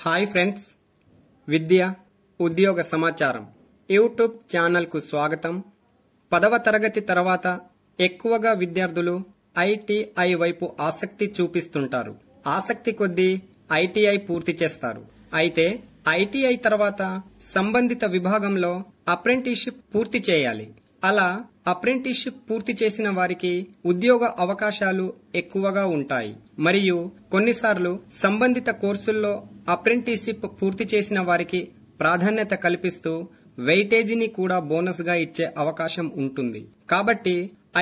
hi friends విద్య ఉద్యోగ సమాచారం YouTube ఛానల్కు స్వాగతం పదవ తరగతి తర్వాత ఎక్కువగా విద్యార్థులు ఐటీఐ వైపు ఆసక్తి చూపిస్తుంటారు ఆసక్తి కొద్దీ ఐటీఐ పూర్తి చేస్తారు అయితే ఐటీఐ తర్వాత సంబంధిత విభాగంలో అప్రెంటిషిప్ పూర్తి చేయాలి అలా అప్రెంటిషిప్ పూర్తి చేసిన వారికి ఉద్యోగ అవకాశాలు ఎక్కువగా ఉంటాయి మరియు కొన్నిసార్లు సంబంధిత కోర్సుల్లో అప్రెంటిస్షిప్ పూర్తి చేసిన వారికి ప్రాధాన్యత కల్పిస్తూ వెయిటేజీని కూడా బోనస్గా ఇచ్చే అవకాశం ఉంటుంది కాబట్టి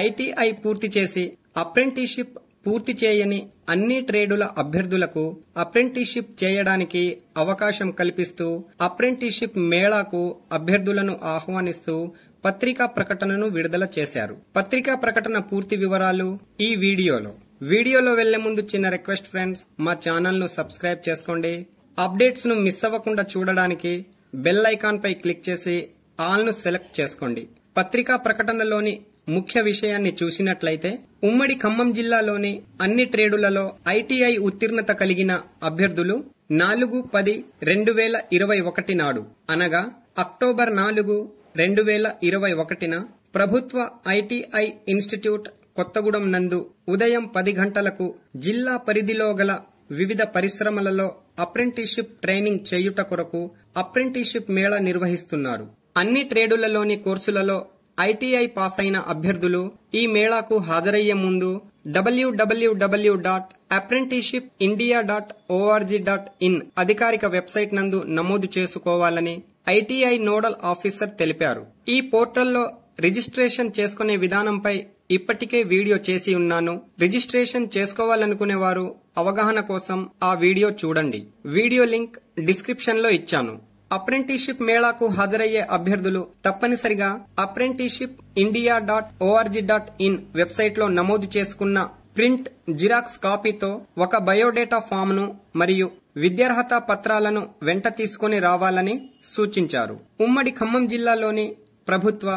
ఐటీఐ పూర్తి చేసి అప్రెంటిస్షిప్ పూర్తి చేయని అన్ని ట్రేడుల అభ్యర్థులకు అప్రెంటిస్షిప్ చేయడానికి అవకాశం కల్పిస్తూ అప్రెంటిస్షిప్ మేళాకు అభ్యర్థులను ఆహ్వానిస్తూ పత్రికా ప్రకటనను విడుదల చేశారు పత్రికా ప్రకటన పూర్తి వివరాలు ఈ వీడియోలో వీడియోలో వెళ్లే ముందు చిన్న రిక్వెస్ట్ ఫ్రెండ్స్ మా ఛానల్ ను సబ్స్క్రైబ్ చేసుకోండి అప్డేట్స్ ను మిస్ అవ్వకుండా చూడడానికి బెల్ ఐకాన్ పై క్లిక్ చేసి ఆల్ ను సెలెక్ట్ చేసుకోండి పత్రికా ప్రకటనలోని ముఖ్య విషయాన్ని చూసినట్లయితే ఉమ్మడి ఖమ్మం జిల్లాలోని అన్ని ట్రేడులలో ఐటీఐ ఉత్తీర్ణత కలిగిన అభ్యర్థులు నాలుగు పది రెండు వేల ఇరవై ఒకటి నాడు అనగా అక్టోబర్ నాలుగు రెండు వేల ఇరవై ఒకటిన ప్రభుత్వ ఐటీఐ ఇన్స్టిట్యూట్ కొత్తగూడెం నందు ఉదయం పది గంటలకు జిల్లా పరిధిలో గల వివిధ పరిశ్రమలలో అప్రెంటిషిప్ ట్రైనింగ్ చేయుట కొరకు అప్రెంటిషిప్ మేళ నిర్వహిస్తున్నారు అన్ని ట్రేడులలోని కోర్సులలో ఐటీఐ పాస్ అయిన అభ్యర్థులు ఈ మేళాకు హాజరయ్యే ముందు WWW dot apprenticeship India dot ORG dot in అధికారిక వెబ్సైట్ నందు నమోదు చేసుకోవాలని ఐటీఐ నోడల్ ఆఫీసర్ తెలిపారు ఈ పోర్టల్లో రిజిస్ట్రేషన్ చేసుకునే విధానంపై ఇప్పటికే వీడియో చేసి ఉన్నాను రిజిస్ట్రేషన్ చేసుకోవాలనుకునేవారు అవగాహన కోసం ఆ వీడియో చూడండి వీడియో లింక్ డిస్క్రిప్షన్లో ఇచ్చాను అప్రెంటిషిప్ మేళాకు హాజరయ్యే అభ్యర్థులు తప్పనిసరిగా apprenticeship India dot ORG dot in వెబ్సైట్లో నమోదు చేసుకున్న ప్రింట్ జిరాక్స్ కాపీతో ఒక బయోడేటా ఫామ్ను మరియు విద్యార్హత పత్రాలను వెంట తీసుకుని రావాలని సూచించారు ఉమ్మడి ఖమ్మం జిల్లాలోని ప్రభుత్వ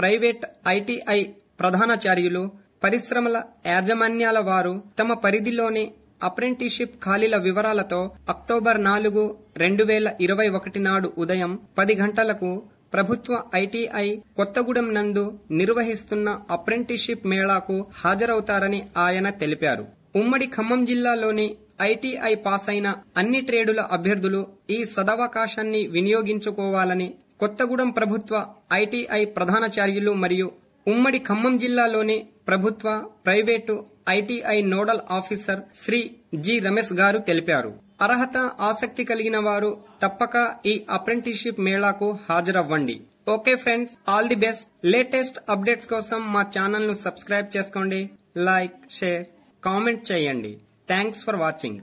ప్రైవేట్ ఐటీఐ ప్రధానాచార్యులు పరిశ్రమల యాజమాన్యాల వారు తమ పరిధిలోని అప్రెంటిషిప్ ఖాళీల వివరాలతో అక్టోబర్ నాలుగు రెండు వేల ఇరవై ఒకటి నాడు ఉదయం పది గంటలకు ప్రభుత్వ ఐటీఐ కొత్తగూడెం నందు నిర్వహిస్తున్న అప్రెంటిషిప్ మేళాకు హాజరవుతారని ఆయన తెలిపారు ఉమ్మడి ఖమ్మం జిల్లాలోని ఐటీఐ పాస్ అన్ని ట్రేడుల అభ్యర్థులు ఈ సదవకాశాన్ని వినియోగించుకోవాలని కొత్తగూడెం ప్రభుత్వ ఐటీఐ ప్రధానాచార్యులు మరియు ఉమ్మడి ఖమ్మం జిల్లాలోని ప్రభుత్వ private ITI nodal officer Shri G Ramesh గారు తెలిపారు అర్హత ఆసక్తి కలిగిన వారు తప్పక ఈ అప్రెంటిషిప్ మేళాకు హాజరవ్వండి okay friends all the best latest updates కోసం మా ఛానల్ ను సబ్స్క్రైబ్ చేసుకోండి లైక్ షేర్ కామెంట్ చేయండి థ్యాంక్స్ ఫర్ వాచింగ్